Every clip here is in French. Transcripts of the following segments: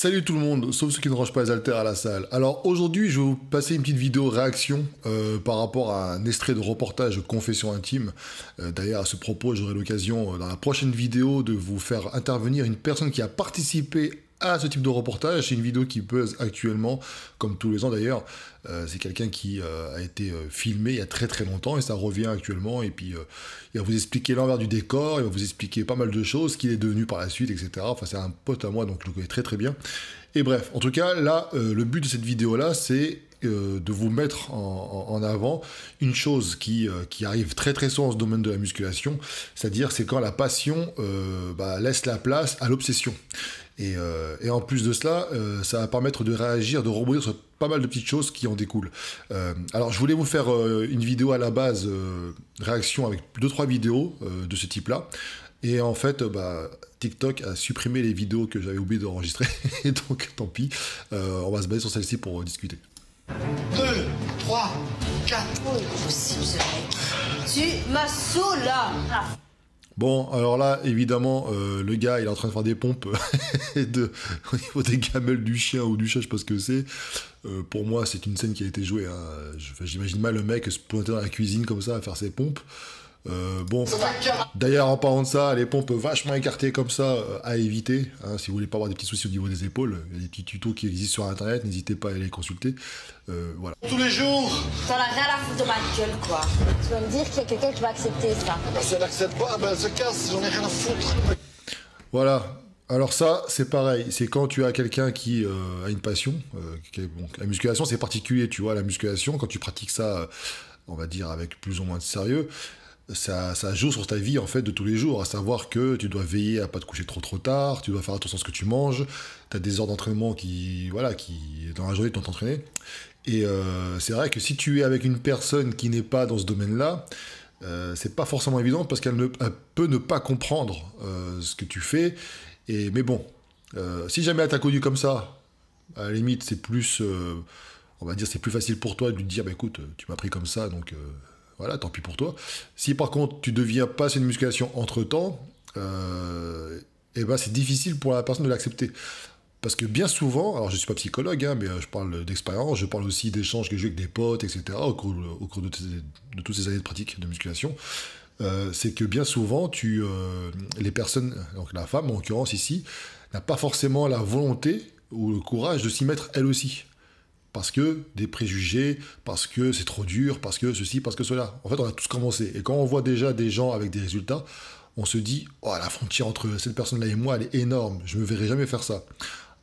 Salut tout le monde, sauf ceux qui ne rangent pas les haltères à la salle. Alors aujourd'hui, je vais vous passer une petite vidéo réaction euh, par rapport à un extrait de reportage Confession intime. Euh, d'ailleurs, à ce propos, j'aurai l'occasion euh, dans la prochaine vidéo de vous faire intervenir une personne qui a participé à ce type de reportage. C'est une vidéo qui buzz actuellement, comme tous les ans d'ailleurs. Euh, c'est quelqu'un qui euh, a été euh, filmé il y a très très longtemps et ça revient actuellement. Et puis il va vous expliquer l'envers du décor, il va vous expliquer pas mal de choses, ce qu'il est devenu par la suite, etc. Enfin, c'est un pote à moi donc je le connais très très bien. Et bref, en tout cas, là, le but de cette vidéo là, c'est de vous mettre en, avant une chose qui, euh, arrive très très souvent dans ce domaine de la musculation, c'est-à-dire c'est quand la passion euh, bah, laisse la place à l'obsession. Et, euh, en plus de cela, ça va permettre de réagir, de rebondir sur pas mal de petites choses qui en découlent. alors je voulais vous faire une vidéo à la base, réaction avec deux trois vidéos de ce type-là. Et en fait, bah, TikTok a supprimé les vidéos que j'avais oublié d'enregistrer. donc, tant pis. on va se baser sur celle-ci pour discuter. 2, 3, 4. Tu m'as saoulé là. Bon, alors là, évidemment, euh, le gars, il est en train de faire des pompes de, au niveau des gamelles du chien ou du chat, je sais pas ce que c'est. Euh, pour moi, c'est une scène qui a été jouée. Hein. J'imagine mal le mec se pointer dans la cuisine comme ça à faire ses pompes. Euh, bon, d'ailleurs, en parlant de ça, les pompes vachement écartées comme ça euh, à éviter. Hein, si vous voulez pas avoir des petits soucis au niveau des épaules, il y a des petits tutos qui existent sur internet, n'hésitez pas à les consulter. Euh, voilà. Tous les jours quoi. Tu me dire quelqu'un accepter ça. Ah, ben, casse, j'en ai rien à foutre. Voilà, alors ça, c'est pareil. C'est quand tu as quelqu'un qui a une passion. la musculation, c'est particulier, tu vois. La musculation, quand tu pratiques ça, on va dire avec plus ou moins de sérieux, ça, joue sur ta vie en fait de tous les jours, à savoir que tu dois veiller à pas te coucher trop trop tard, tu dois faire attention à ce que tu manges, tu as des heures d'entraînement qui, voilà, qui dans la journée tu t'entraîner. Et euh, c'est vrai que si tu es avec une personne qui n'est pas dans ce domaine-là, euh, c'est pas forcément évident parce qu'elle peut ne pas comprendre euh, ce que tu fais. Et, mais bon, si jamais elle t'a connu comme ça, à la limite c'est plus, on va dire c'est plus facile pour toi de lui dire, bah, écoute, tu m'as pris comme ça, donc voilà, tant pis pour toi. Si par contre tu deviens pas une musculation entre temps, et euh, eh ben c'est difficile pour la personne de l'accepter. Parce que bien souvent, alors je ne suis pas psychologue, hein, mais euh, je parle d'expérience, je parle aussi d'échanges que j'ai avec des potes, etc., au cours, de, toutes ces années de pratique de musculation. Euh, c'est que bien souvent, tu, les personnes, donc la femme en l'occurrence ici, n'a pas forcément la volonté ou le courage de s'y mettre elle aussi. Parce que des préjugés, parce que c'est trop dur, parce que ceci, parce que cela. En fait, on a tous commencé. Et quand on voit déjà des gens avec des résultats, on se dit, oh, la frontière entre cette personne-là et moi, elle est énorme, je ne me verrai jamais faire ça.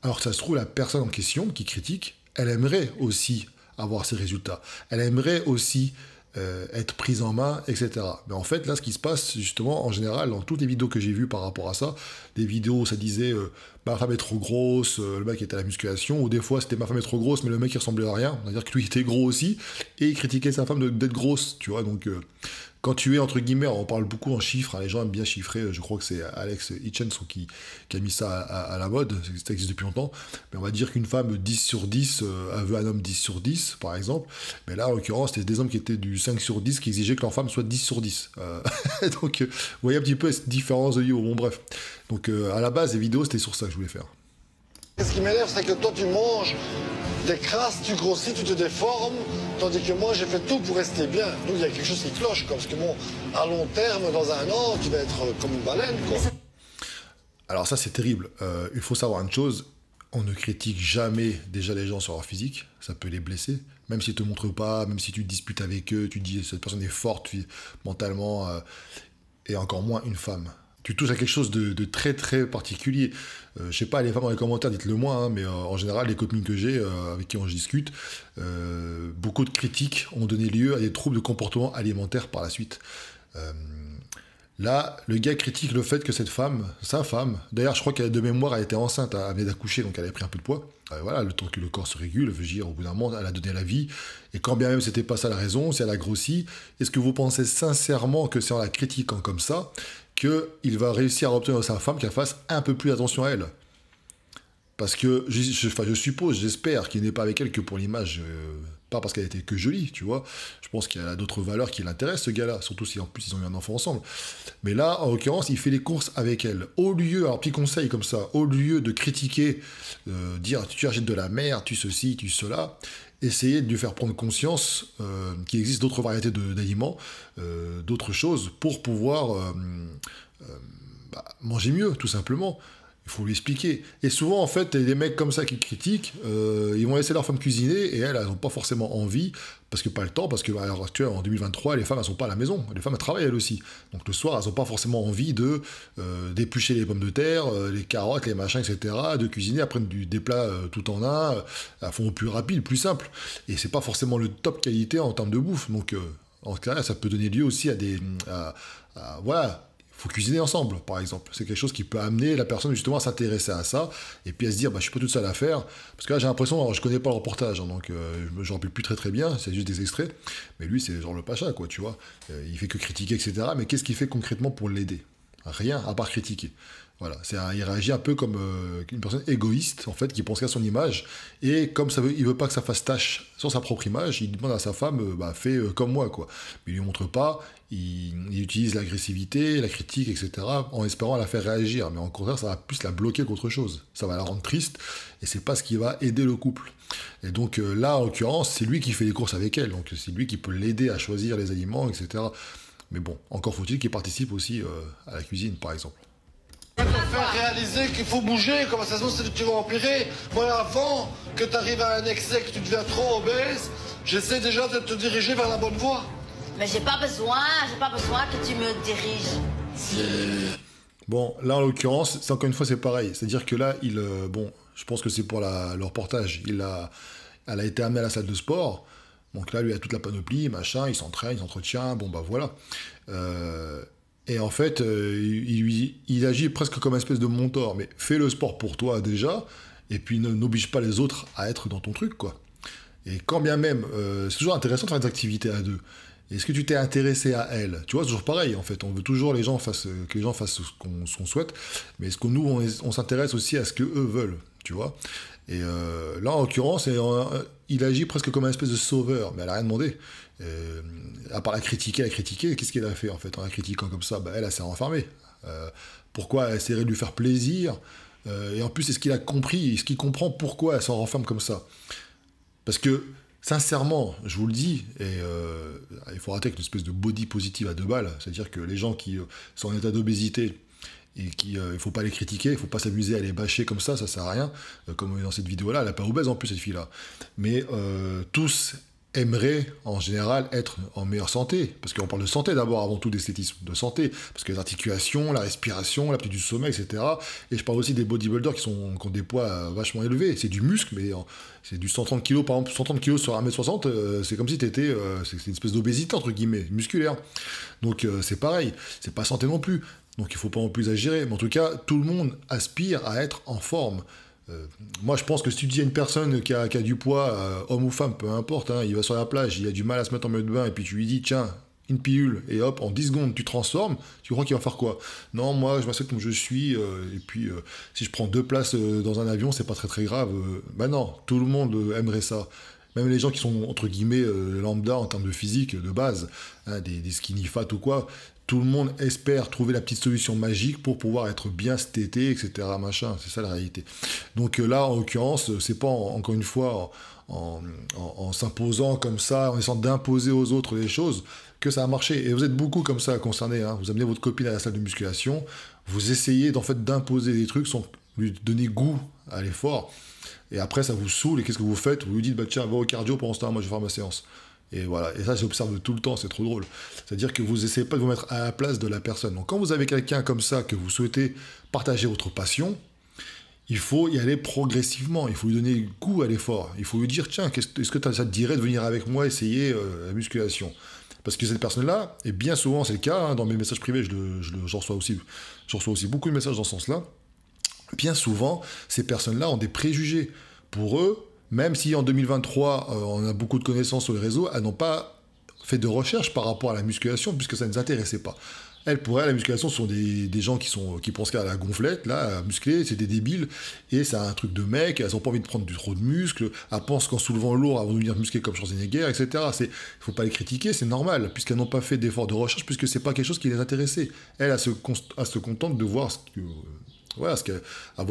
Alors ça se trouve, la personne en question qui critique, elle aimerait aussi avoir ces résultats. Elle aimerait aussi euh, être prise en main, etc. Mais en fait, là, ce qui se passe, justement, en général, dans toutes les vidéos que j'ai vues par rapport à ça, des vidéos où ça disait euh, ma femme est trop grosse, euh, le mec était à la musculation, ou des fois c'était ma femme est trop grosse, mais le mec il ressemblait à rien, c'est-à-dire que lui était gros aussi, et il critiquait sa femme d'être grosse, tu vois, donc quand tu es entre guillemets, on parle beaucoup en chiffres, hein, les gens aiment bien chiffrer, euh, je crois que c'est Alex Hitchens qui, a mis ça à, la mode, ça existe depuis longtemps, mais on va dire qu'une femme 10 sur 10 euh, veut un homme 10 sur 10, par exemple, mais là en l'occurrence, c'était des hommes qui étaient du 5 sur 10 qui exigeaient que leur femme soit 10 sur 10. Euh. donc, vous voyez un petit peu cette différence de niveau, bon bref. Donc, à la base, les vidéos, c'était sur ça que je voulais faire. Ce qui m'énerve, c'est que toi, tu manges des crasses, tu grossis, tu te déformes, tandis que moi, j'ai fait tout pour rester bien. Donc, il y a quelque chose qui cloche, parce que, bon, à long terme, dans un an, tu vas être euh, comme une baleine, quoi. Alors ça, c'est terrible. Euh, il faut savoir une chose, on ne critique jamais déjà les gens sur leur physique, ça peut les blesser. Même s'ils te montrent pas, même si tu disputes avec eux, tu dis cette personne est forte mentalement, euh, et encore moins une femme tu touches à quelque chose de, très très particulier. Je euh, je sais pas, les femmes dans les commentaires, dites-le moi, hein, mais euh, en général, les copines que j'ai, euh, avec qui on discute, beaucoup de critiques ont donné lieu à des troubles de comportement alimentaire par la suite. là, le gars critique le fait que cette femme, sa femme, d'ailleurs, je crois qu'elle de mémoire, elle était enceinte, hein, elle venait d'accoucher, donc elle avait pris un peu de poids. voilà, le temps que le corps se régule, je dire, au bout d'un moment, elle a donné la vie. Et quand bien même c'était pas ça la raison, si elle a grossi, est-ce que vous pensez sincèrement que c'est en la critiquant comme ça qu'il va réussir à obtenir sa femme qu'elle fasse un peu plus attention à elle. Parce que, je, suppose, j'espère qu'il n'est pas avec elle que pour l'image, euh, pas parce qu'elle était que jolie, tu vois. Je pense qu'il y a d'autres valeurs qui l'intéressent, ce gars-là, surtout si en plus ils ont eu un enfant ensemble. Mais là, en l'occurrence, il fait les courses avec elle. Au lieu, alors petit conseil comme ça, au lieu de critiquer, euh, dire tu achètes de la merde, tu ceci, tu cela, essayer de lui faire prendre conscience euh, qu'il existe d'autres variétés d'aliments, euh, d'autres choses, pour pouvoir euh, bah, manger mieux, tout simplement. Il faut lui expliquer. Et souvent, en fait, des mecs comme ça qui critiquent, euh, ils vont laisser leur femme cuisiner et elles, elles n'ont pas forcément envie, parce que pas le temps, parce que tu en 2023, les femmes, elles ne sont pas à la maison. Les femmes, elles travaillent elles aussi. Donc le soir, elles n'ont pas forcément envie de euh, d'éplucher les pommes de terre, euh, les carottes, les machins, etc., de cuisiner, après, des plats tout en un, à fond plus rapide, plus simple. Et c'est pas forcément le top qualité en termes de bouffe. Donc, en tout cas, ça peut donner lieu aussi à des. voilà faut cuisiner ensemble, par exemple. C'est quelque chose qui peut amener la personne justement à s'intéresser à ça et puis à se dire, bah, je suis pas toute seule à faire. Parce que là, j'ai l'impression, je je connais pas le reportage, donc hein, donc euh, je rappelle plus très très bien, c'est juste des extraits. Mais lui, c'est genre le pacha, quoi, tu vois. Euh, il fait que critiquer, etc. Mais qu'est-ce qu'il fait concrètement pour l'aider Rien, à part critiquer. Voilà, c'est il réagit un peu comme euh, une personne égoïste en fait qui pense qu'à son image et comme ça veut, il veut pas que ça fasse tache sur sa propre image, il demande à sa femme euh, bah, fais euh, comme moi quoi. Mais il lui montre pas, il, utilise l'agressivité, la critique etc. en espérant la faire réagir, mais en contraire ça va plus la bloquer qu'autre chose, ça va la rendre triste et c'est pas ce qui va aider le couple. Et donc là en l'occurrence c'est lui qui fait les courses avec elle, donc c'est lui qui peut l'aider à choisir les aliments etc. Mais bon, encore faut-il qu'il participe aussi à la cuisine par exemple réaliser qu'il faut bouger, comme ça se que tu vas empirer. Moi, avant que tu arrives à un excès, que tu deviens trop obèse, j'essaie déjà de te diriger vers la bonne voie. Mais j'ai pas besoin, j'ai pas besoin que tu me diriges. Bon, là en l'occurrence, c'est encore une fois c'est pareil. C'est-à-dire que là, il, euh, bon, je pense que c'est pour la, le reportage. Il a, elle a été amenée à la salle de sport. Donc là, lui a toute la panoplie, machin. Il s'entraîne, il s'entretient. Bon bah voilà. Euh, et en fait, euh, il, agit presque comme une espèce de mentor. Mais fais le sport pour toi déjà, et puis n'oblige pas les autres à être dans ton truc, quoi. Et quand bien même, euh, c'est toujours intéressant de faire des activités à deux. Est-ce que tu t'es intéressé à elle Tu vois, c'est toujours pareil en fait. On veut toujours les gens fassent, que les gens fassent ce qu'on souhaite, mais est-ce que nous, on, s'intéresse aussi à ce que eux veulent Tu vois Et euh, là, en l'occurrence, il agit presque comme un espèce de sauveur, mais elle n'a rien demandé. Euh, à part la critiquer, la critiquer, qu'est-ce qu'elle a fait en fait en la critiquant comme ça bah, Elle, s'est renfermée. Euh, pourquoi elle essaierait de lui faire plaisir euh, Et en plus, est-ce qu'il a compris Est-ce qu'il comprend pourquoi elle s'en renferme comme ça Parce que, sincèrement, je vous le dis, et il faut rater avec une espèce de body positive à deux balles, c'est-à-dire que les gens qui sont en état d'obésité, et qui euh, faut pas les critiquer, il faut pas s'amuser à les bâcher comme ça, ça sert à rien. Euh, comme dans cette vidéo là, elle a pas obèse en plus cette fille là. Mais euh, tous aimeraient en général être en meilleure santé, parce qu'on parle de santé d'abord avant tout d'esthétisme, de santé, parce que les articulations, la respiration, l'aptitude du sommeil, etc. Et je parle aussi des bodybuilders qui, sont, qui ont des poids vachement élevés, c'est du muscle, mais c'est du 130 kg, par exemple 130 kg sur 1m60, c'est comme si tu étais, c'est une espèce d'obésité entre guillemets, musculaire. Donc c'est pareil, c'est pas santé non plus. Donc il ne faut pas en plus agir, Mais en tout cas, tout le monde aspire à être en forme. Euh, moi, je pense que si tu dis à une personne qui a, du poids, euh, homme ou femme, peu importe, hein, il va sur la plage, il a du mal à se mettre en mode de bain, et puis tu lui dis, tiens, une pilule, et hop, en 10 secondes, tu transformes, tu crois qu'il va faire quoi Non, moi, je m'assure comme je suis, euh, et puis si je prends deux places dans un avion, c'est pas très très grave. ben non, tout le monde aimerait ça. Même les gens qui sont, entre guillemets, lambda en termes de physique, de base, hein, des skinny fat ou quoi, tout le monde espère trouver la petite solution magique pour pouvoir être bien cet été, etc. Machin, c'est ça la réalité. Donc euh, là, en l'occurrence, euh, c'est pas encore une fois en, s'imposant comme ça, en essayant d'imposer aux autres les choses que ça a marché. Et vous êtes beaucoup comme ça concernés. Hein. Vous amenez votre copine à la salle de musculation, vous essayez en fait d'imposer des trucs sans lui donner goût à l'effort. Et après, ça vous saoule. Et qu'est-ce que vous faites Vous lui dites, bah tiens, va au cardio pour l'instant, moi je vais faire ma séance. Et voilà, et ça s'observe tout le temps, c'est trop drôle. C'est-à-dire que vous essayez pas de vous mettre à la place de la personne. Donc quand vous avez quelqu'un comme ça que vous souhaitez partager votre passion, il faut y aller progressivement, il faut lui donner goût à l'effort. Il faut lui dire tiens, est-ce que ça te dirait de venir avec moi essayer euh, la musculation Parce que cette personne-là, et bien souvent c'est le cas, hein, dans mes messages privés, je, je reçois aussi beaucoup de messages dans ce sens-là. Bien souvent, ces personnes-là ont des préjugés. Pour eux, même si en 2023, euh, on a beaucoup de connaissances sur les réseaux, elles n'ont pas fait de recherche par rapport à la musculation, puisque ça ne les intéressait pas. Elles, pourraient la musculation, ce sont des, gens qui, sont, qui pensent qu'à la gonflette, là, à muscler, c'est des débiles, et c'est un truc de mec, elles n'ont pas envie de prendre du, trop de muscles, elles pensent qu'en soulevant lourd, elles vont devenir musclées comme Schwarzenegger, etc. Il ne faut pas les critiquer, c'est normal, puisqu'elles n'ont pas fait d'efforts de recherche, puisque c'est pas quelque chose qui les intéressait. Elles, elles se contentent de voir ce que Ouais, parce qu'elle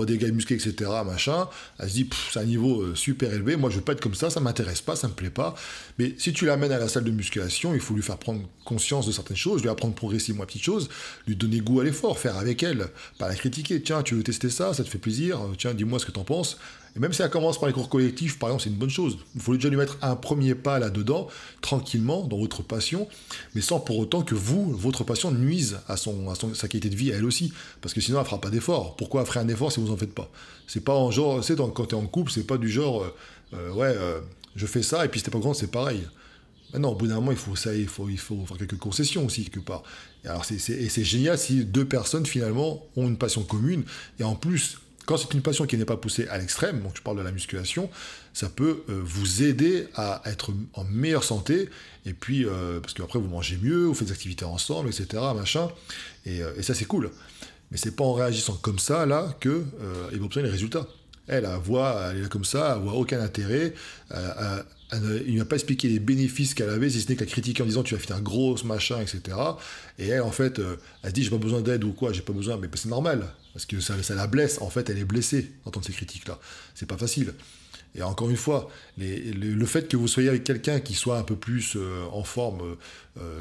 des gars musclés, etc., machin, elle se dit, c'est un niveau euh, super élevé, moi je veux pas être comme ça, ça m'intéresse pas, ça me plaît pas. Mais si tu l'amènes à la salle de musculation, il faut lui faire prendre conscience de certaines choses, lui apprendre progressivement à petites choses, lui donner goût à l'effort, faire avec elle, pas la critiquer, tiens, tu veux tester ça, ça te fait plaisir, tiens, dis-moi ce que t'en penses. Et même si elle commence par les cours collectifs, par exemple, c'est une bonne chose. Vous voulez déjà lui mettre un premier pas là-dedans, tranquillement, dans votre passion, mais sans pour autant que vous, votre passion, nuise à, son, à son, sa qualité de vie, à elle aussi. Parce que sinon, elle ne fera pas d'effort. Pourquoi elle ferait un effort si vous n'en faites pas C'est pas en genre, c'est quand tu es en couple, c'est pas du genre, euh, euh, ouais, euh, je fais ça, et puis c'était pas grand, c'est pareil. Non, au bout d'un moment, il faut ça, il faut, il faut faire quelques concessions aussi quelque part. et c'est génial si deux personnes finalement ont une passion commune et en plus quand c'est une passion qui n'est pas poussée à l'extrême, donc je parle de la musculation, ça peut euh, vous aider à être en meilleure santé, et puis euh, parce qu'après vous mangez mieux, vous faites des activités ensemble, etc. Machin, euh, et, ça c'est cool. Mais c'est pas en réagissant comme ça là que va obtenir les résultats. Elle, la voix, elle est là comme ça, elle voit aucun intérêt. Euh, euh, ne, il n'a pas expliqué les bénéfices qu'elle avait, si ce n'est qu'à critiquer en disant tu as fait un gros machin, etc. Et elle, en fait, euh, elle se dit j'ai pas besoin d'aide ou quoi, j'ai pas besoin, mais c'est normal, parce que ça, la blesse, en fait, elle est blessée d'entendre ces critiques-là. C'est pas facile. Et encore une fois, le, fait que vous soyez avec quelqu'un qui soit un peu plus en forme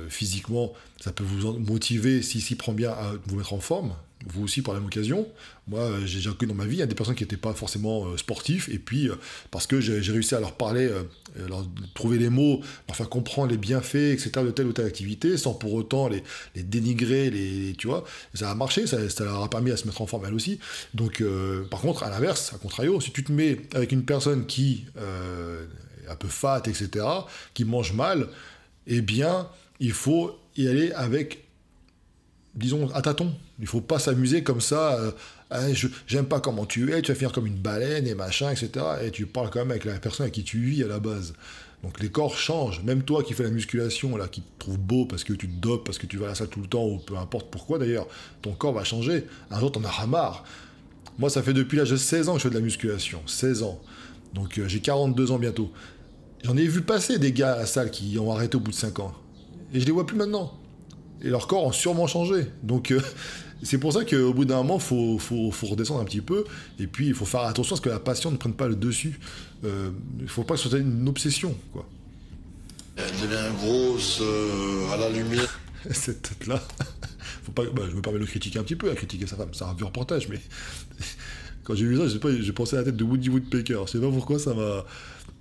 physiquement, ça peut vous motiver, s'il s'y prend bien, à vous mettre en forme, vous aussi par la même occasion. Moi, euh, j'ai déjà connu dans ma vie, il hein, des personnes qui n'étaient pas forcément sportives euh, sportifs, et puis euh, parce que j'ai réussi à leur parler, euh, leur trouver les mots, leur faire comprendre les bienfaits, etc., de telle ou telle activité, sans pour autant les, dénigrer, les, tu vois, ça a marché, ça, leur a permis à se mettre en forme elle aussi. Donc, par contre, à l'inverse, à contrario, si tu te mets avec une personne qui est un peu fat, etc., qui mange mal, eh bien, il faut y aller avec disons, à tâtons. Il faut pas s'amuser comme ça. Euh, eh, je j'aime pas comment tu es, tu vas finir comme une baleine et machin, etc. Et tu parles quand même avec la personne à qui tu vis à la base. Donc les corps changent. Même toi qui fais la musculation, là, qui te trouve beau parce que tu te dopes, parce que tu vas à la salle tout le temps, ou peu importe pourquoi d'ailleurs, ton corps va changer. Un jour, en auras marre. Moi, ça fait depuis l'âge de 16 ans que je fais de la musculation. 16 ans. Donc euh, j'ai 42 ans bientôt. J'en ai vu passer des gars à la salle qui ont arrêté au bout de 5 ans. Et je les vois plus maintenant et leur corps ont sûrement changé. Donc euh, c'est pour ça qu'au bout d'un moment, il faut, faut, faut, redescendre un petit peu, et puis il faut faire attention à ce que la passion ne prenne pas le dessus. Euh, il ne faut pas que ce soit une obsession. Quoi. Elle devient grosse euh, à la lumière. Cette tête-là. Faut pas, bah, je me permets de le critiquer un petit peu, à critiquer sa femme, c'est un vieux reportage, mais quand j'ai vu ça, j'ai pensé à la tête de Woody Woodpecker. Je sais pas pourquoi ça m'a.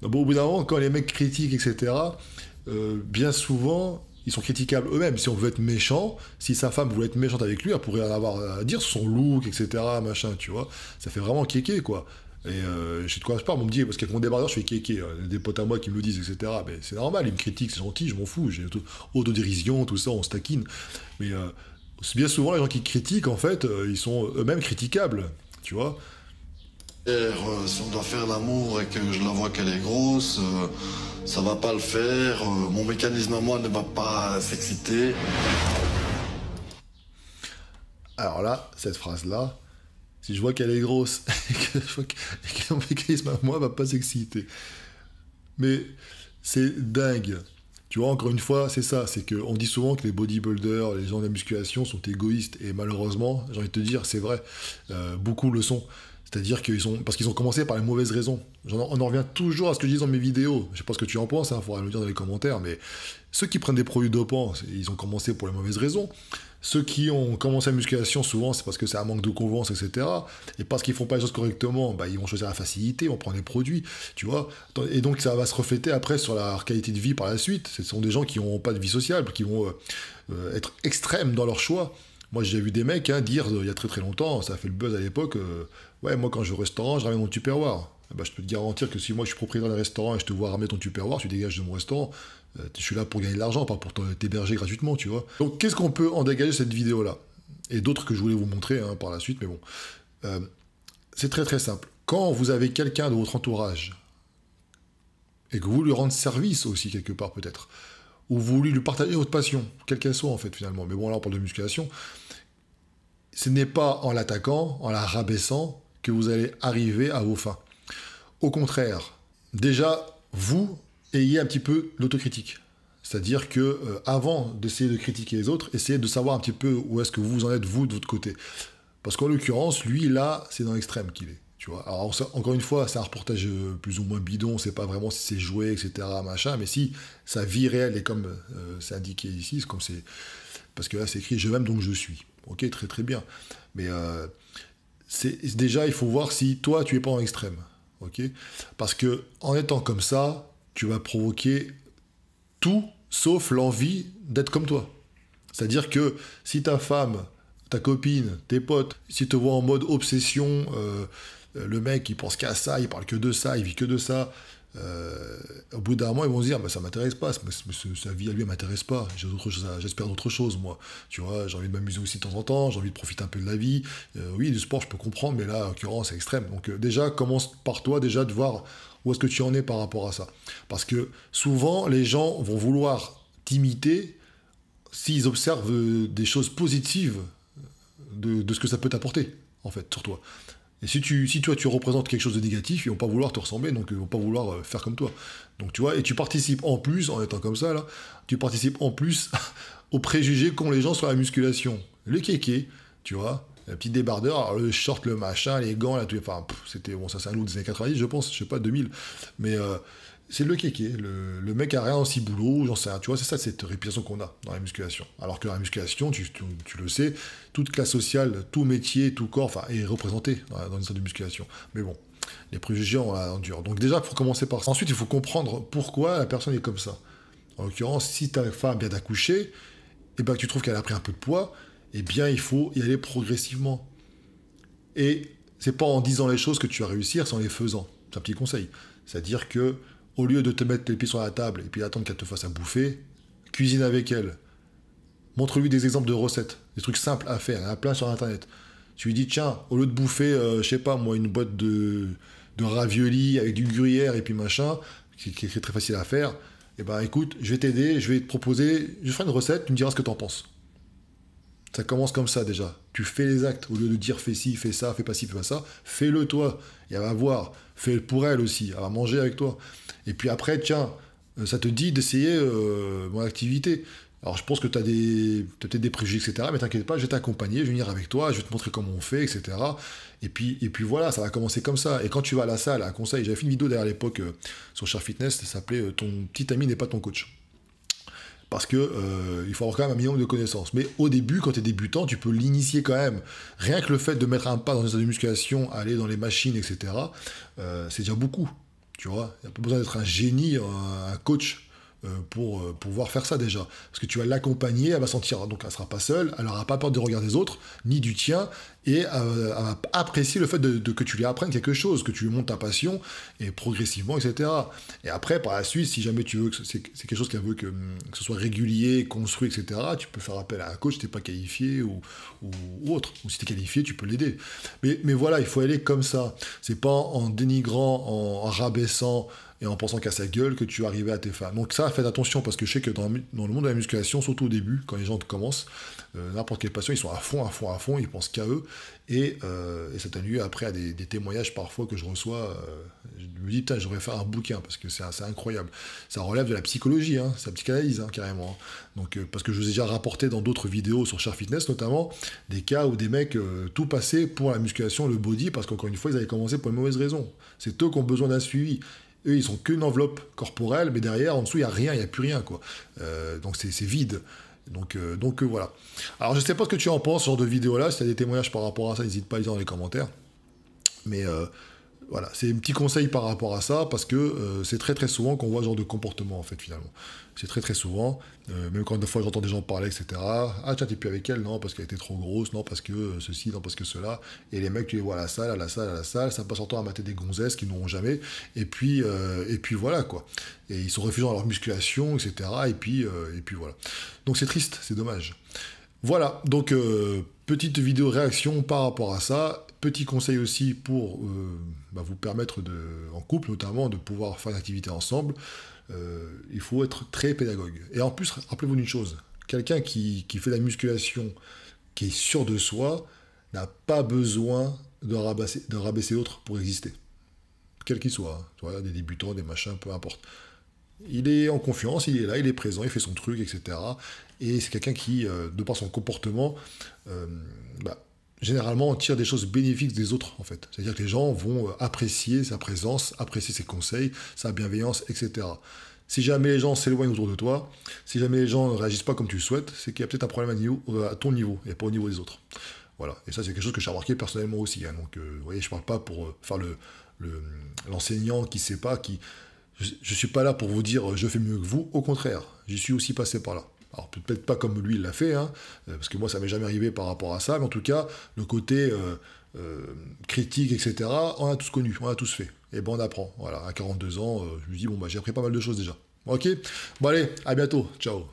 Bon, au bout d'un moment, quand les mecs critiquent, etc., bien souvent, ils sont critiquables eux-mêmes. Si on veut être méchant, si sa femme voulait être méchante avec lui, elle pourrait en avoir à dire son look, etc., machin, tu vois. Ça fait vraiment kéké, quoi. Et euh, je sais de quoi je parle, on me dit, parce qu'avec mon débardeur, je fais kéké. Hein. Des potes à moi qui me le disent, etc. Mais c'est normal, ils me critiquent, c'est gentil, je m'en fous. J'ai autodérision, tout ça, on se taquine. Mais euh, c'est bien souvent, les gens qui critiquent, en fait, euh, ils sont eux-mêmes critiquables, tu vois. Euh, si on doit faire l'amour et que je la vois qu'elle est grosse, euh, ça va pas le faire. Euh, mon mécanisme à moi ne va pas s'exciter. Alors là, cette phrase-là, si je vois qu'elle est grosse et que, mon mécanisme à moi va pas s'exciter. Mais c'est dingue. Tu vois, encore une fois, c'est ça, c'est qu'on dit souvent que les bodybuilders, les gens de la musculation sont égoïstes, et malheureusement, j'ai envie de te dire, c'est vrai, beaucoup le sont. C'est-à-dire qu'ils ont, parce qu'ils ont commencé par les mauvaises raisons. on en revient toujours à ce que je dis dans mes vidéos. Je ne sais pas ce que tu en penses, il hein, faudra le dire dans les commentaires, mais ceux qui prennent des produits dopants, ils ont commencé pour les mauvaises raisons. Ceux qui ont commencé la musculation, souvent, c'est parce que c'est un manque de convenance, etc. Et parce qu'ils ne font pas les choses correctement, bah, ils vont choisir la facilité, ils vont prendre des produits, tu vois. Et donc, ça va se refléter après sur leur qualité de vie par la suite. Ce sont des gens qui n'ont pas de vie sociale, qui vont euh, euh, être extrêmes dans leur choix. Moi, j'ai vu des mecs hein, dire euh, il y a très très longtemps, ça a fait le buzz à l'époque, euh, ouais, moi quand je vais au restaurant, je ramène mon tupperware. Eh ben, je peux te garantir que si moi je suis propriétaire d'un restaurant et je te vois ramener ton tupperware, tu dégages de mon restaurant. Euh, je suis là pour gagner de l'argent, pas pour t'héberger gratuitement, tu vois. Donc, qu'est-ce qu'on peut en dégager cette vidéo-là Et d'autres que je voulais vous montrer hein, par la suite, mais bon. c'est très très simple. Quand vous avez quelqu'un de votre entourage et que vous lui rendez service aussi quelque part peut-être, ou vous voulez lui partager votre passion, quelle qu'elle soit en fait finalement. Mais bon, là on parle de musculation ce n'est pas en l'attaquant, en la rabaissant, que vous allez arriver à vos fins. Au contraire, déjà, vous ayez un petit peu l'autocritique. C'est-à-dire que euh, avant d'essayer de critiquer les autres, essayez de savoir un petit peu où est-ce que vous en êtes vous de votre côté. Parce qu'en l'occurrence, lui, là, c'est dans l'extrême qu'il est. Tu vois. Alors, encore une fois, c'est un reportage euh, plus ou moins bidon, on sait pas vraiment si c'est joué, etc., machin, mais si sa vie réelle est comme euh, c'est indiqué ici, c'est comme c'est. Parce que là, c'est écrit je m'aime donc je suis ok, très très bien. Mais euh, déjà, il faut voir si toi, tu es pas en extrême. ok Parce que en étant comme ça, tu vas provoquer tout sauf l'envie d'être comme toi. C'est-à-dire que si ta femme, ta copine, tes potes, s'ils te voient en mode obsession, euh, le mec, il pense qu'à ça, il parle que de ça, il vit que de ça, euh, au bout d'un moment, ils vont se dire, bah, ça m'intéresse pas, sa vie à lui, m'intéresse pas, j'espère d'autres choses, moi. Tu vois, j'ai envie de m'amuser aussi de temps en temps, j'ai envie de profiter un peu de la vie. Euh, oui, du sport, je peux comprendre, mais là, en l'occurrence, c'est extrême. Donc euh, déjà, commence par toi, déjà, de voir où est-ce que tu en es par rapport à ça. Parce que souvent, les gens vont vouloir t'imiter s'ils observent des choses positives de, de ce que ça peut t'apporter, en fait, sur toi. Et si, tu, si toi tu représentes quelque chose de négatif, ils vont pas vouloir te ressembler, donc ils euh, vont pas vouloir euh, faire comme toi. Donc tu vois, et tu participes en plus, en étant comme ça là, tu participes en plus aux préjugés qu'ont les gens sur la musculation. Le kéké, tu vois, la petite débardeur, le short, le machin, les gants, là, enfin, c'était bon, ça c'est un loup des années 90, je pense, je sais pas, 2000. Mais euh, c'est le kéké, le, le, mec a rien dans ses boulots, j'en sais rien, tu vois, c'est ça cette réputation qu'on a dans la musculation. Alors que dans la musculation, tu, le sais, toute classe sociale, tout métier, tout corps, enfin, est représenté dans, une salle de musculation. Mais bon, les préjugés, on enduré Donc déjà, il faut commencer par ça. Ensuite, il faut comprendre pourquoi la personne est comme ça. En l'occurrence, si ta femme vient d'accoucher, et eh bien tu trouves qu'elle a pris un peu de poids, eh bien, il faut y aller progressivement. Et c'est pas en disant les choses que tu vas réussir, c'est en les faisant. C'est un petit conseil. C'est-à-dire que au lieu de te mettre tes pieds sur la table et puis attendre qu'elle te fasse à bouffer, cuisine avec elle. Montre-lui des exemples de recettes, des trucs simples à faire, il y en a plein sur Internet. Tu lui dis, tiens, au lieu de bouffer, euh, je sais pas moi, une boîte de, ravioli raviolis avec du gruyère et puis machin, qui, est très facile à faire, eh ben écoute, je vais t'aider, je vais te proposer, je ferai une recette, tu me diras ce que t'en penses. Ça commence comme ça déjà. Tu fais les actes au lieu de dire fais ci, fais ça, fais pas ci, fais pas ça. Fais-le toi. Et elle va voir. Fais pour elle aussi. Elle va manger avec toi. Et puis après, tiens, euh, ça te dit d'essayer euh, mon activité. Alors je pense que tu as, des, peut-être des préjugés, etc. Mais t'inquiète pas, je vais t'accompagner, je vais venir avec toi, je vais te montrer comment on fait, etc. Et puis, et puis voilà, ça va commencer comme ça. Et quand tu vas à la salle, à conseil, j'avais fait une vidéo derrière l'époque euh, sur Cher Fitness, ça s'appelait Ton petit ami n'est pas ton coach parce que euh, il faut avoir quand même un minimum de connaissances. Mais au début, quand tu es débutant, tu peux l'initier quand même. Rien que le fait de mettre un pas dans une salle de musculation, aller dans les machines, etc., euh, c'est déjà beaucoup. Tu vois, il n'y a pas besoin d'être un génie, euh, un coach euh, pour euh, pouvoir faire ça déjà. Parce que tu vas l'accompagner, elle va sentir, ah, donc elle sera pas seule, elle n'aura pas peur du regard des autres, ni du tien, et euh, elle va apprécier le fait de, que tu lui apprennes quelque chose, que tu lui montes ta passion, et progressivement, etc. Et après, par la suite, si jamais tu veux que c'est quelque chose qu'elle veut que, ce soit régulier, construit, etc., tu peux faire appel à un coach si t'es pas qualifié ou, ou, autre. Ou si tu es qualifié, tu peux l'aider. Mais, mais voilà, il faut aller comme ça. C'est pas en dénigrant, en rabaissant et en pensant qu'à sa gueule que tu arrivais à tes femmes. Donc ça, faites attention parce que je sais que dans, dans le monde de la musculation, surtout au début, quand les gens commencent, euh, n'importe quel patient, ils sont à fond, à fond, à fond, ils pensent qu'à eux. Et, euh, et ça donne lieu après à des, témoignages parfois que je reçois. Euh, je me dis, putain, j'aurais fait un bouquin parce que c'est incroyable. Ça relève de la psychologie, hein, c'est la psychanalyse hein, carrément. Hein. Donc, parce que je vous ai déjà rapporté dans d'autres vidéos sur Char Fitness notamment des cas où des mecs tout passaient pour la musculation, le body, parce qu'encore une fois, ils avaient commencé pour une mauvaise raison. C'est eux qui ont besoin d'un suivi. Eux, ils sont qu'une enveloppe corporelle, mais derrière, en dessous, il n'y a rien, il n'y a plus rien. Quoi. Euh, donc c'est vide. Donc, euh, euh, voilà. Alors je ne sais pas ce que tu en penses, ce genre de vidéo là. Si tu as des témoignages par rapport à ça, n'hésite pas à les dire dans les commentaires. Mais voilà, c'est un petit conseil par rapport à ça, parce que euh, c'est très très souvent qu'on voit ce genre de comportement, en fait, finalement. C'est très très souvent, euh, même quand des fois j'entends des gens parler, etc. Ah tiens, t'es plus avec elle, non, parce qu'elle était trop grosse, non, parce que euh, ceci, non, parce que cela. Et les mecs, tu les vois à la salle, à la salle, à la salle, ça passe en temps à mater des gonzesses qui n'auront jamais. Et puis, et puis voilà, quoi. Et ils sont refusant à leur musculation, etc. Et puis, et puis voilà. Donc c'est triste, c'est dommage. Voilà, donc Petite vidéo réaction par rapport à ça. Petit conseil aussi pour euh, bah, vous permettre de, en couple notamment de pouvoir faire des activité ensemble. Euh, il faut être très pédagogue. Et en plus, rappelez-vous d'une chose, quelqu'un qui, fait de la musculation, qui est sûr de soi, n'a pas besoin de rabaisser, de rabaisser l'autre pour exister. Quel qu'il soit, hein. des débutants, des machins, peu importe. Il est en confiance, il est là, il est présent, il fait son truc, etc. Et c'est quelqu'un qui, euh, de par son comportement, euh, bah, généralement tire des choses bénéfiques des autres en fait. C'est-à-dire que les gens vont euh, apprécier sa présence, apprécier ses conseils, sa bienveillance, etc. Si jamais les gens s'éloignent autour de toi, si jamais les gens ne réagissent pas comme tu le souhaites, c'est qu'il y a peut-être un problème à, ton niveau et pas au niveau des autres. Voilà. Et ça, c'est quelque chose que j'ai remarqué personnellement aussi. Hein. Donc, vous voyez, je ne parle pas pour faire l'enseignant qui ne sait pas, qui. Je ne suis pas là pour vous dire je fais mieux que vous. Au contraire, j'y suis aussi passé par là. Alors peut-être pas comme lui il l'a fait, hein, euh, parce que moi ça m'est jamais arrivé par rapport à ça, mais en tout cas, le côté euh, euh, critique, etc., on a tous connu, on a tous fait. Et bon on apprend. Voilà, à 42 ans, je me dis, bon, bah, j'ai appris pas mal de choses déjà. Ok Bon allez, à bientôt, ciao